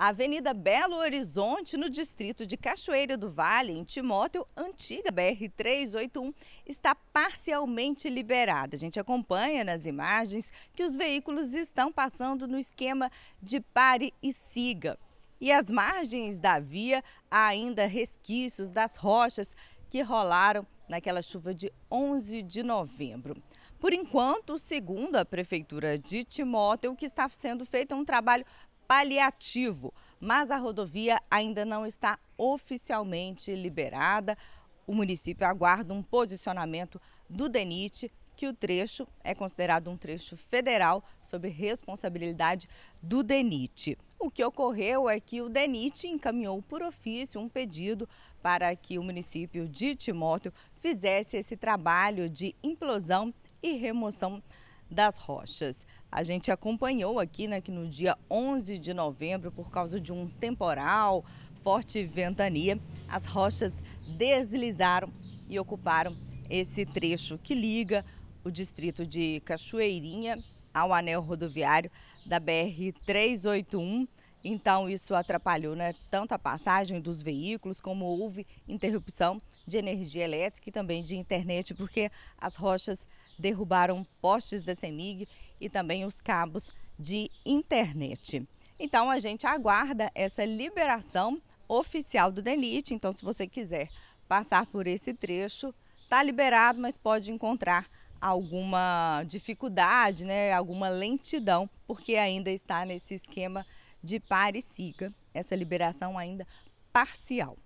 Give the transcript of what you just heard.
A Avenida Belo Horizonte, no distrito de Cachoeira do Vale, em Timóteo, antiga BR-381, está parcialmente liberada. A gente acompanha nas imagens que os veículos estão passando no esquema de pare e siga. E as margens da via há ainda resquícios das rochas que rolaram naquela chuva de 11 de novembro. Por enquanto, segundo a Prefeitura de Timóteo, que está sendo feito é um trabalho paliativo, mas a rodovia ainda não está oficialmente liberada. O município aguarda um posicionamento do DENIT, que o trecho é considerado um trecho federal sob responsabilidade do DENIT. O que ocorreu é que o DENIT encaminhou por ofício um pedido para que o município de Timóteo fizesse esse trabalho de implosão e remoção das Rochas. A gente acompanhou aqui né, que no dia 11 de novembro, por causa de um temporal, forte ventania, as rochas deslizaram e ocuparam esse trecho que liga o distrito de Cachoeirinha ao anel rodoviário da BR-381. Então, isso atrapalhou né, tanto a passagem dos veículos, como houve interrupção de energia elétrica e também de internet, porque as rochas derrubaram postes da CEMIG e também os cabos de internet. Então a gente aguarda essa liberação oficial do DENIT. Então, se você quiser passar por esse trecho, está liberado, mas pode encontrar alguma dificuldade, né, alguma lentidão, porque ainda está nesse esquema de pare e siga, essa liberação ainda parcial.